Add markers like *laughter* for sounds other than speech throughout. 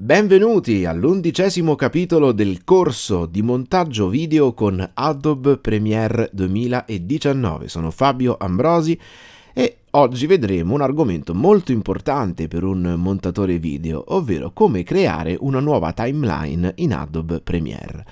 Benvenuti all'undicesimo capitolo del corso di montaggio video con Adobe Premiere 2019. Sono Fabio Ambrosi e oggi vedremo un argomento molto importante per un montatore video, ovvero come creare una nuova timeline in Adobe Premiere.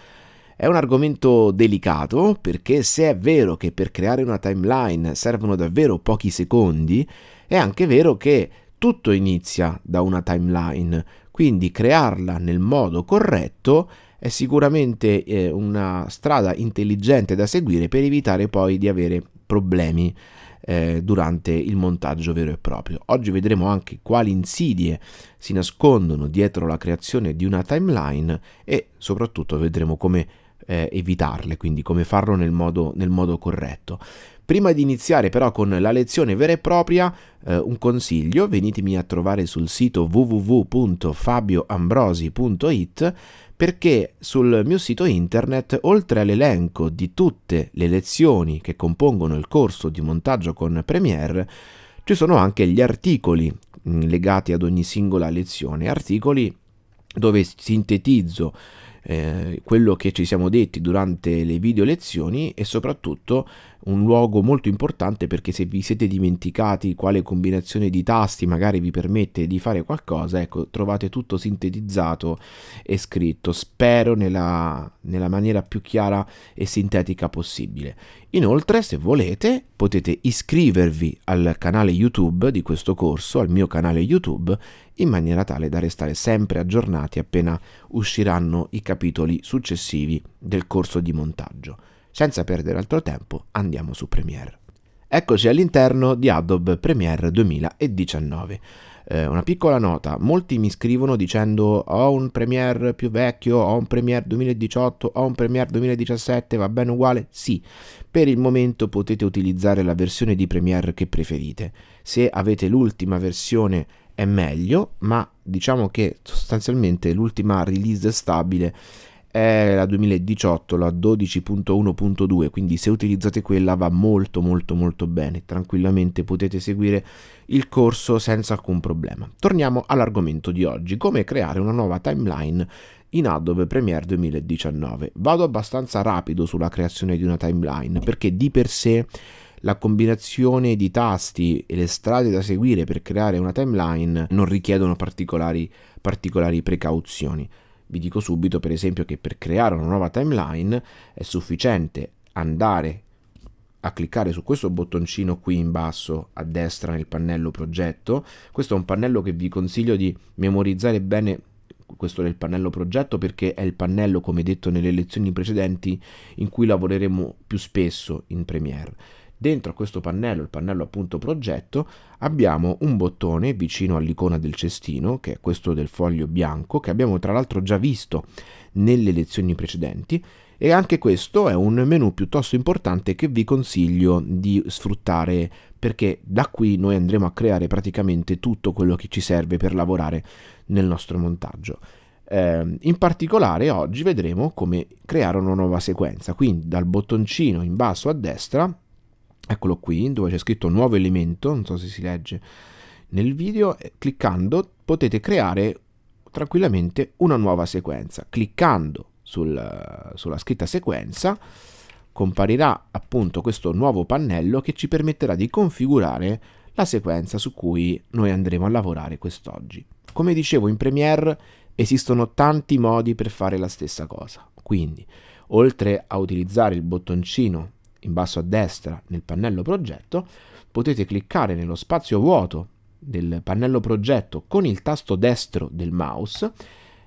È un argomento delicato perché se è vero che per creare una timeline servono davvero pochi secondi, è anche vero che tutto inizia da una timeline, quindi crearla nel modo corretto è sicuramente eh, una strada intelligente da seguire per evitare poi di avere problemi eh, durante il montaggio vero e proprio. Oggi vedremo anche quali insidie si nascondono dietro la creazione di una timeline e soprattutto vedremo come eh, evitarle, quindi come farlo nel modo, nel modo corretto. Prima di iniziare però con la lezione vera e propria, eh, un consiglio, venitemi a trovare sul sito www.fabioambrosi.it perché sul mio sito internet, oltre all'elenco di tutte le lezioni che compongono il corso di montaggio con Premiere, ci sono anche gli articoli mm, legati ad ogni singola lezione, articoli dove sintetizzo eh, quello che ci siamo detti durante le video lezioni e soprattutto un luogo molto importante perché se vi siete dimenticati quale combinazione di tasti magari vi permette di fare qualcosa, ecco, trovate tutto sintetizzato e scritto, spero nella, nella maniera più chiara e sintetica possibile. Inoltre, se volete, potete iscrivervi al canale YouTube di questo corso, al mio canale YouTube, in maniera tale da restare sempre aggiornati appena usciranno i capitoli successivi del corso di montaggio. Senza perdere altro tempo andiamo su Premiere. Eccoci all'interno di Adobe Premiere 2019. Eh, una piccola nota, molti mi scrivono dicendo ho un Premiere più vecchio, ho un Premiere 2018, ho un Premiere 2017, va bene uguale? Sì, per il momento potete utilizzare la versione di Premiere che preferite. Se avete l'ultima versione è meglio, ma diciamo che sostanzialmente l'ultima release stabile è la 2018, la 12.1.2, quindi se utilizzate quella va molto molto molto bene, tranquillamente potete seguire il corso senza alcun problema. Torniamo all'argomento di oggi, come creare una nuova timeline in Adobe Premiere 2019. Vado abbastanza rapido sulla creazione di una timeline perché di per sé la combinazione di tasti e le strade da seguire per creare una timeline non richiedono particolari, particolari precauzioni. Vi dico subito per esempio che per creare una nuova timeline è sufficiente andare a cliccare su questo bottoncino qui in basso a destra nel pannello progetto. Questo è un pannello che vi consiglio di memorizzare bene questo del pannello progetto perché è il pannello come detto nelle lezioni precedenti in cui lavoreremo più spesso in Premiere Dentro a questo pannello, il pannello appunto progetto, abbiamo un bottone vicino all'icona del cestino, che è questo del foglio bianco, che abbiamo tra l'altro già visto nelle lezioni precedenti, e anche questo è un menu piuttosto importante che vi consiglio di sfruttare perché da qui noi andremo a creare praticamente tutto quello che ci serve per lavorare nel nostro montaggio. Eh, in particolare oggi vedremo come creare una nuova sequenza, quindi dal bottoncino in basso a destra eccolo qui, dove c'è scritto nuovo elemento, non so se si legge nel video, eh, cliccando potete creare tranquillamente una nuova sequenza. Cliccando sul, sulla scritta sequenza comparirà appunto questo nuovo pannello che ci permetterà di configurare la sequenza su cui noi andremo a lavorare quest'oggi. Come dicevo in Premiere esistono tanti modi per fare la stessa cosa, quindi oltre a utilizzare il bottoncino in basso a destra nel pannello progetto, potete cliccare nello spazio vuoto del pannello progetto con il tasto destro del mouse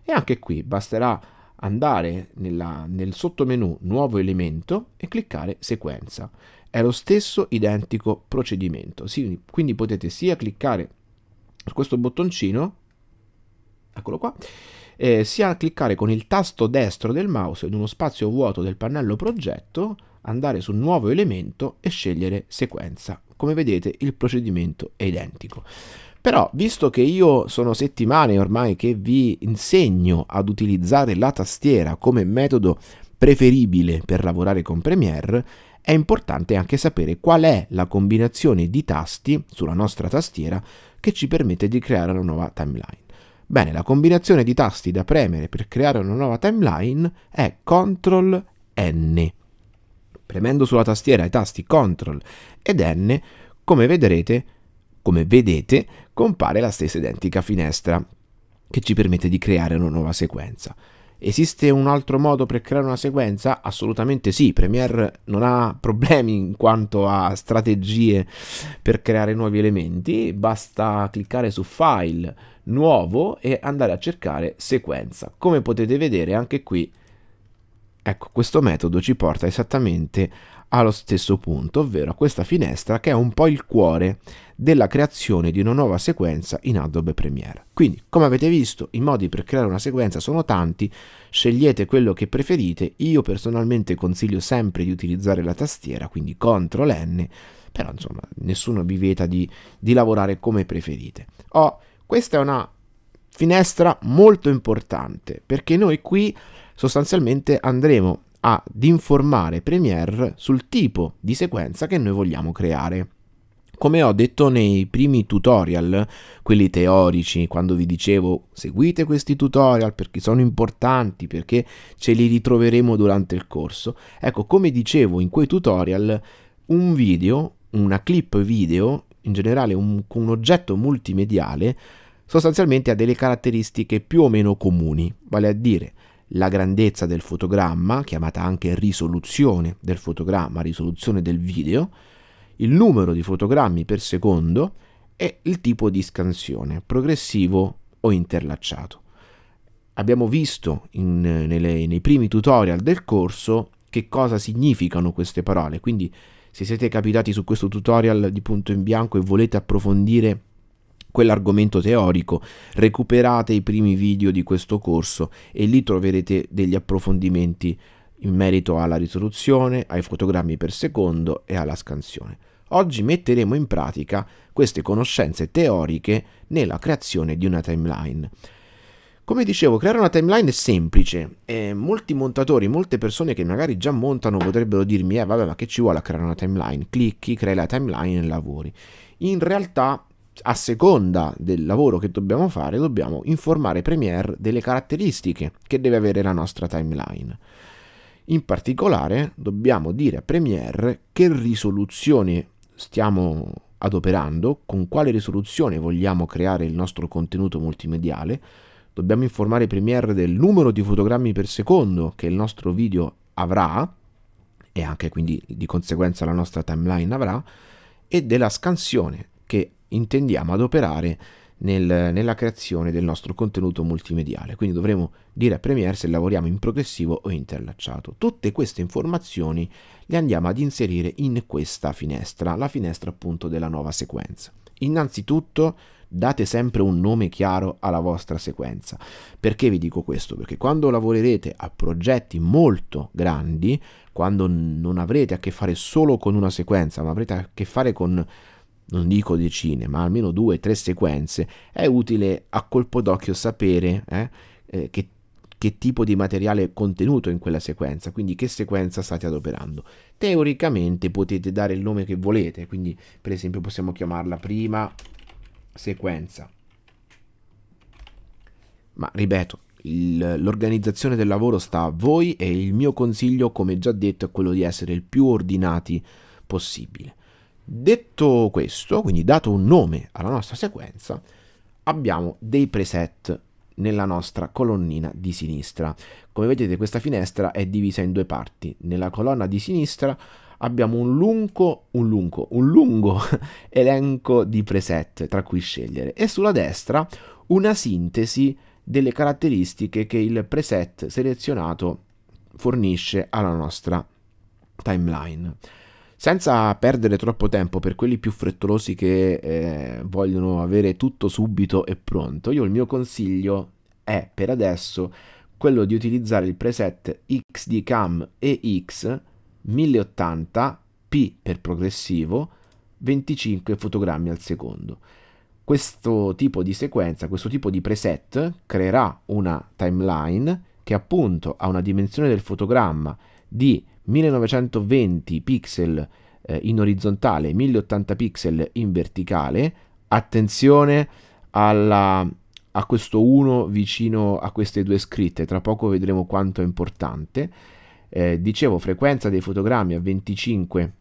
e anche qui basterà andare nella, nel sottomenu nuovo elemento e cliccare sequenza. È lo stesso identico procedimento, sì, quindi potete sia cliccare su questo bottoncino, eccolo qua, eh, sia cliccare con il tasto destro del mouse in uno spazio vuoto del pannello progetto andare sul nuovo elemento e scegliere sequenza. Come vedete il procedimento è identico. Però, visto che io sono settimane ormai che vi insegno ad utilizzare la tastiera come metodo preferibile per lavorare con Premiere, è importante anche sapere qual è la combinazione di tasti sulla nostra tastiera che ci permette di creare una nuova timeline. Bene, la combinazione di tasti da premere per creare una nuova timeline è CTRL N premendo sulla tastiera i tasti CTRL ed N, come vedrete, come vedete, compare la stessa identica finestra che ci permette di creare una nuova sequenza. Esiste un altro modo per creare una sequenza? Assolutamente sì, Premiere non ha *laughs* problemi in quanto a strategie per creare nuovi elementi, basta cliccare su File, Nuovo e andare a cercare Sequenza. Come potete vedere anche qui Ecco, questo metodo ci porta esattamente allo stesso punto, ovvero a questa finestra che è un po' il cuore della creazione di una nuova sequenza in Adobe Premiere. Quindi, come avete visto, i modi per creare una sequenza sono tanti, scegliete quello che preferite, io personalmente consiglio sempre di utilizzare la tastiera, quindi CTRL N, però insomma nessuno vi vieta di, di lavorare come preferite. Oh, questa è una finestra molto importante perché noi qui sostanzialmente andremo ad informare Premiere sul tipo di sequenza che noi vogliamo creare. Come ho detto nei primi tutorial, quelli teorici, quando vi dicevo seguite questi tutorial perché sono importanti, perché ce li ritroveremo durante il corso, ecco come dicevo in quei tutorial, un video, una clip video, in generale un, un oggetto multimediale, sostanzialmente ha delle caratteristiche più o meno comuni, vale a dire la grandezza del fotogramma, chiamata anche risoluzione del fotogramma, risoluzione del video, il numero di fotogrammi per secondo e il tipo di scansione, progressivo o interlacciato. Abbiamo visto in, nelle, nei primi tutorial del corso che cosa significano queste parole, quindi se siete capitati su questo tutorial di punto in bianco e volete approfondire quell'argomento teorico, recuperate i primi video di questo corso e lì troverete degli approfondimenti in merito alla risoluzione, ai fotogrammi per secondo e alla scansione. Oggi metteremo in pratica queste conoscenze teoriche nella creazione di una timeline. Come dicevo, creare una timeline è semplice. Eh, molti montatori, molte persone che magari già montano potrebbero dirmi: Eh, vabbè, ma che ci vuole a creare una timeline? Clicchi, crei la timeline e lavori. In realtà a seconda del lavoro che dobbiamo fare, dobbiamo informare Premiere delle caratteristiche che deve avere la nostra timeline. In particolare dobbiamo dire a Premiere che risoluzione stiamo adoperando, con quale risoluzione vogliamo creare il nostro contenuto multimediale, dobbiamo informare Premiere del numero di fotogrammi per secondo che il nostro video avrà e anche quindi di conseguenza la nostra timeline avrà e della scansione che intendiamo adoperare nel, nella creazione del nostro contenuto multimediale. Quindi dovremo dire a Premiere se lavoriamo in progressivo o interlacciato. Tutte queste informazioni le andiamo ad inserire in questa finestra, la finestra appunto della nuova sequenza. Innanzitutto date sempre un nome chiaro alla vostra sequenza. Perché vi dico questo? Perché quando lavorerete a progetti molto grandi, quando non avrete a che fare solo con una sequenza, ma avrete a che fare con non dico decine, ma almeno due o tre sequenze, è utile a colpo d'occhio sapere eh, eh, che, che tipo di materiale è contenuto in quella sequenza, quindi che sequenza state adoperando. Teoricamente potete dare il nome che volete, quindi per esempio possiamo chiamarla prima sequenza. Ma ripeto, l'organizzazione del lavoro sta a voi e il mio consiglio, come già detto, è quello di essere il più ordinati possibile. Detto questo, quindi dato un nome alla nostra sequenza, abbiamo dei preset nella nostra colonnina di sinistra. Come vedete questa finestra è divisa in due parti. Nella colonna di sinistra abbiamo un lungo, un lungo, un lungo *laughs* elenco di preset tra cui scegliere e sulla destra una sintesi delle caratteristiche che il preset selezionato fornisce alla nostra timeline. Senza perdere troppo tempo per quelli più frettolosi che eh, vogliono avere tutto subito e pronto, io il mio consiglio è per adesso quello di utilizzare il preset XDCAM EX 1080p per progressivo 25 fotogrammi al secondo. Questo tipo di sequenza, questo tipo di preset creerà una timeline che appunto ha una dimensione del fotogramma di 1920 pixel eh, in orizzontale, 1080 pixel in verticale. Attenzione alla, a questo 1 vicino a queste due scritte, tra poco vedremo quanto è importante. Eh, dicevo, frequenza dei fotogrammi a 25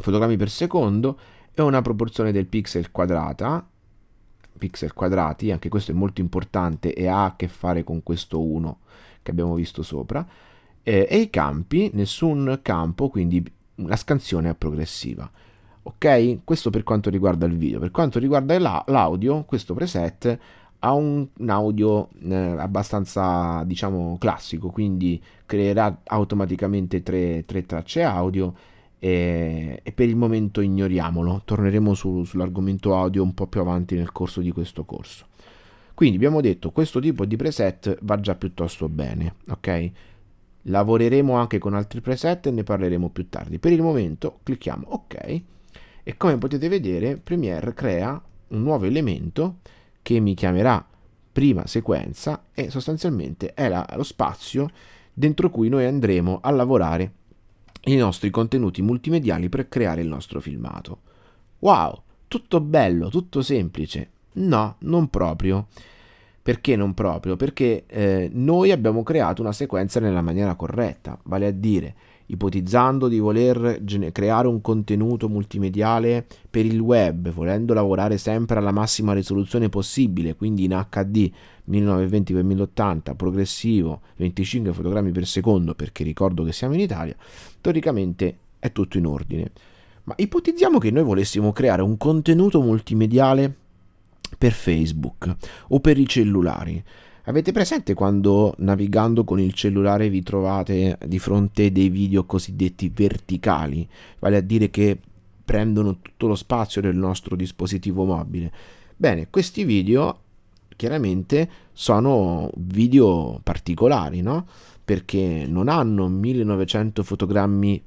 fotogrammi per secondo e una proporzione del pixel quadrata pixel quadrati, anche questo è molto importante e ha a che fare con questo 1 che abbiamo visto sopra eh, e i campi, nessun campo, quindi la scansione è progressiva. Ok? Questo per quanto riguarda il video. Per quanto riguarda l'audio, questo preset ha un, un audio eh, abbastanza, diciamo, classico, quindi creerà automaticamente tre, tre tracce audio e, e, per il momento ignoriamolo. Torneremo su, sull'argomento audio un po' più avanti nel corso di questo corso. Quindi abbiamo detto questo tipo di preset va già piuttosto bene, ok? Lavoreremo anche con altri preset e ne parleremo più tardi. Per il momento clicchiamo ok e come potete vedere Premiere crea un nuovo elemento che mi chiamerà prima sequenza e sostanzialmente è la, lo spazio dentro cui noi andremo a lavorare i nostri contenuti multimediali per creare il nostro filmato. Wow, tutto bello, tutto semplice. No, non proprio. Perché non proprio? Perché eh, noi abbiamo creato una sequenza nella maniera corretta, vale a dire ipotizzando di voler creare un contenuto multimediale per il web, volendo lavorare sempre alla massima risoluzione possibile, quindi in HD 1920x1080, progressivo 25 fotogrammi per secondo, perché ricordo che siamo in Italia, teoricamente è tutto in ordine. Ma ipotizziamo che noi volessimo creare un contenuto multimediale per Facebook o per i cellulari. Avete presente quando navigando con il cellulare vi trovate di fronte dei video cosiddetti verticali, vale a dire che prendono tutto lo spazio del nostro dispositivo mobile? Bene, questi video chiaramente sono video particolari, no? Perché non hanno 1900 fotogrammi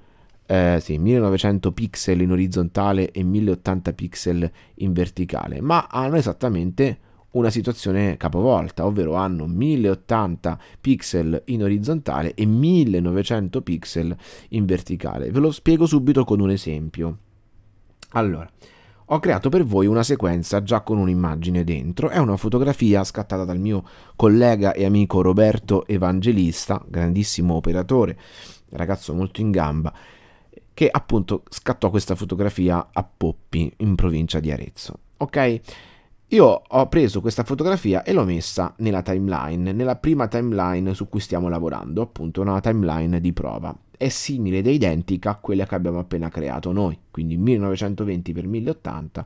eh, sì, 1900 pixel in orizzontale e 1080 pixel in verticale, ma hanno esattamente una situazione capovolta, ovvero hanno 1080 pixel in orizzontale e 1900 pixel in verticale. Ve lo spiego subito con un esempio. Allora, ho creato per voi una sequenza già con un'immagine dentro, è una fotografia scattata dal mio collega e amico Roberto Evangelista, grandissimo operatore, ragazzo molto in gamba, che appunto scattò questa fotografia a Poppi in provincia di Arezzo. Ok? Io ho preso questa fotografia e l'ho messa nella timeline, nella prima timeline su cui stiamo lavorando, appunto una timeline di prova. È simile ed è identica a quella che abbiamo appena creato noi, quindi 1920x1080,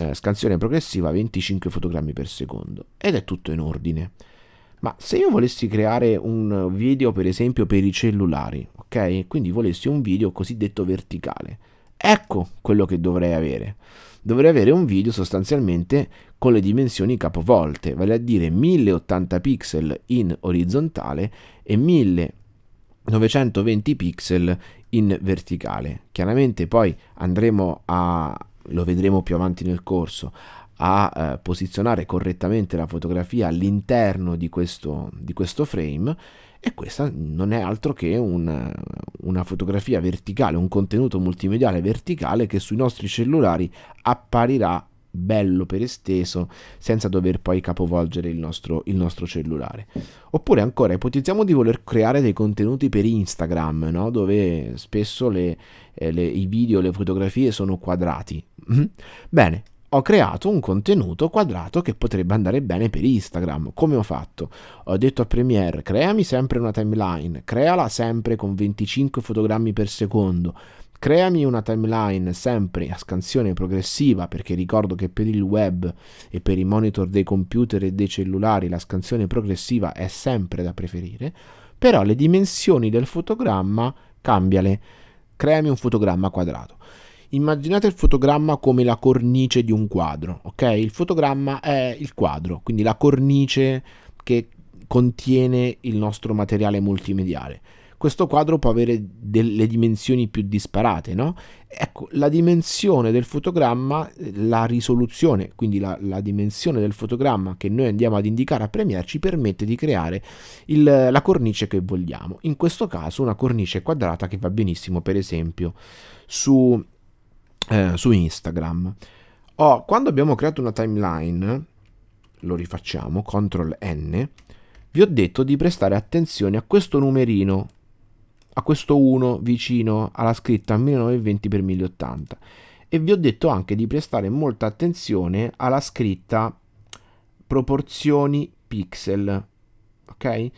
eh, scansione progressiva 25 fotogrammi per secondo ed è tutto in ordine. Ma se io volessi creare un video, per esempio, per i cellulari, ok? Quindi volessi un video cosiddetto verticale. Ecco quello che dovrei avere. Dovrei avere un video sostanzialmente con le dimensioni capovolte, vale a dire 1080 pixel in orizzontale e 1920 pixel in verticale. Chiaramente poi andremo a, lo vedremo più avanti nel corso, a eh, posizionare correttamente la fotografia all'interno di questo, di questo frame e questa non è altro che una, una, fotografia verticale, un contenuto multimediale verticale che sui nostri cellulari apparirà bello per esteso senza dover poi capovolgere il nostro, il nostro cellulare. Oppure ancora ipotizziamo di voler creare dei contenuti per Instagram, no? dove spesso le, eh, le, i video, le fotografie sono quadrati. *laughs* Bene, ho creato un contenuto quadrato che potrebbe andare bene per Instagram. Come ho fatto? Ho detto a Premiere, creami sempre una timeline, creala sempre con 25 fotogrammi per secondo, creami una timeline sempre a scansione progressiva, perché ricordo che per il web e per i monitor dei computer e dei cellulari la scansione progressiva è sempre da preferire, però le dimensioni del fotogramma cambiale, creami un fotogramma quadrato immaginate il fotogramma come la cornice di un quadro, ok? Il fotogramma è il quadro, quindi la cornice che contiene il nostro materiale multimediale. Questo quadro può avere delle dimensioni più disparate, no? Ecco, la dimensione del fotogramma, la risoluzione, quindi la, la dimensione del fotogramma che noi andiamo ad indicare a Premiere ci permette di creare il, la cornice che vogliamo. In questo caso una cornice quadrata che va benissimo, per esempio, su eh, su Instagram. Oh, quando abbiamo creato una timeline, lo rifacciamo, CTRL N, vi ho detto di prestare attenzione a questo numerino, a questo 1 vicino alla scritta 1920x1080 e vi ho detto anche di prestare molta attenzione alla scritta proporzioni pixel, ok? E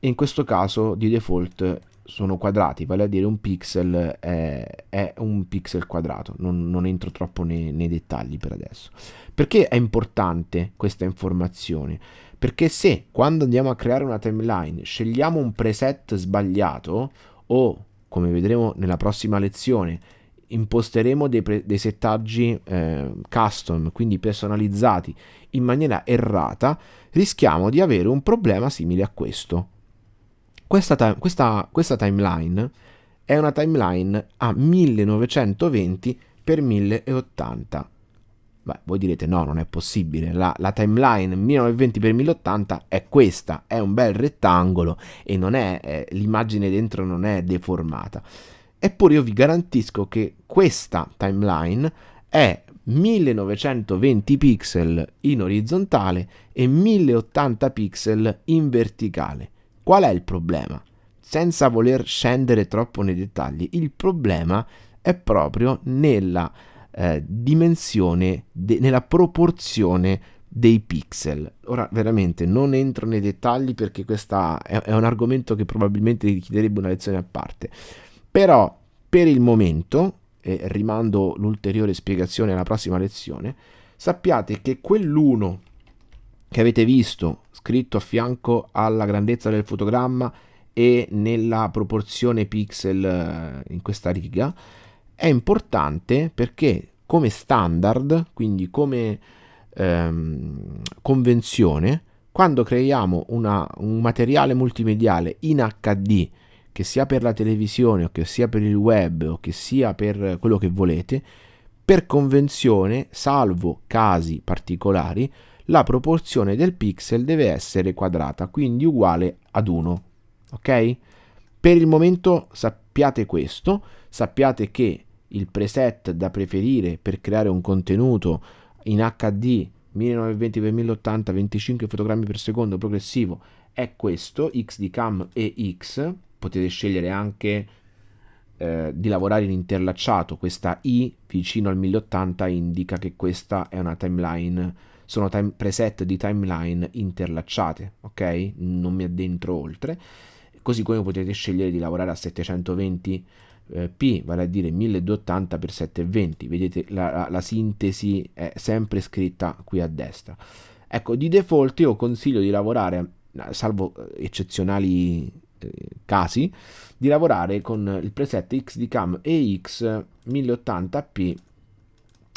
in questo caso di default sono quadrati, vale a dire un pixel è, è un pixel quadrato, non, non entro troppo nei, nei, dettagli per adesso. Perché è importante questa informazione? Perché se quando andiamo a creare una timeline scegliamo un preset sbagliato o, come vedremo nella prossima lezione, imposteremo dei, pre- dei settaggi eh, custom, quindi personalizzati in maniera errata, rischiamo di avere un problema simile a questo questa, questa, questa timeline è una timeline a 1920 x 1080. Beh, voi direte no, non è possibile, la, la timeline 1920x1080 è questa, è un bel rettangolo e eh, l'immagine dentro non è deformata. Eppure io vi garantisco che questa timeline è 1920 pixel in orizzontale e 1080 pixel in verticale. Qual è il problema? Senza voler scendere troppo nei dettagli, il problema è proprio nella eh, dimensione, de, nella proporzione dei pixel. Ora veramente non entro nei dettagli perché questo è, è, un argomento che probabilmente richiederebbe una lezione a parte. Però per il momento, e rimando l'ulteriore spiegazione alla prossima lezione, sappiate che quell'uno che avete visto scritto a fianco alla grandezza del fotogramma e nella proporzione pixel eh, in questa riga è importante perché come standard, quindi come ehm, convenzione, quando creiamo una, un materiale multimediale in HD, che sia per la televisione o che sia per il web o che sia per quello che volete, per convenzione, salvo casi particolari, la proporzione del pixel deve essere quadrata, quindi uguale ad 1. Ok? Per il momento sappiate questo, sappiate che il preset da preferire per creare un contenuto in HD 1920x1080 25 fotogrammi per secondo progressivo è questo X di cam e X potete scegliere anche eh, di lavorare in interlacciato questa I vicino al 1080 indica che questa è una timeline sono time, preset di timeline interlacciate, ok? Non mi addentro oltre. Così come potete scegliere di lavorare a 720 eh, P, vale a dire 1280x720, vedete la, la, la, sintesi è sempre scritta qui a destra. Ecco, di default io consiglio di lavorare, salvo eh, eccezionali eh, casi, di lavorare con il preset XDCAM EX 1080p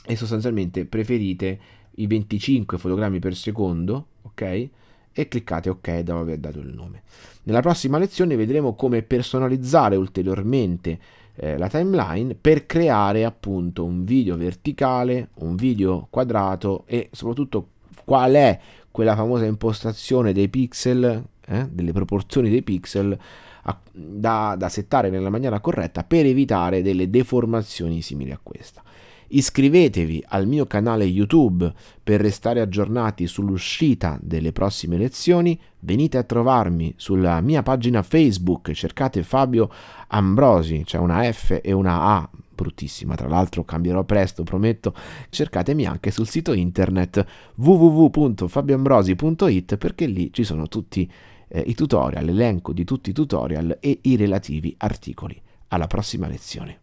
e sostanzialmente preferite i 25 fotogrammi per secondo, ok? E cliccate ok dopo aver dato il nome. Nella prossima lezione vedremo come personalizzare ulteriormente eh, la timeline per creare appunto un video verticale, un video quadrato e soprattutto qual è quella famosa impostazione dei pixel, eh, delle proporzioni dei pixel a, da, da settare nella maniera corretta per evitare delle deformazioni simili a questa. Iscrivetevi al mio canale YouTube per restare aggiornati sull'uscita delle prossime lezioni. Venite a trovarmi sulla mia pagina Facebook, cercate Fabio Ambrosi, c'è una F e una A bruttissima, tra l'altro cambierò presto, prometto. Cercatemi anche sul sito internet www.fabioambrosi.it perché lì ci sono tutti eh, i tutorial, l'elenco di tutti i tutorial e i relativi articoli. Alla prossima lezione.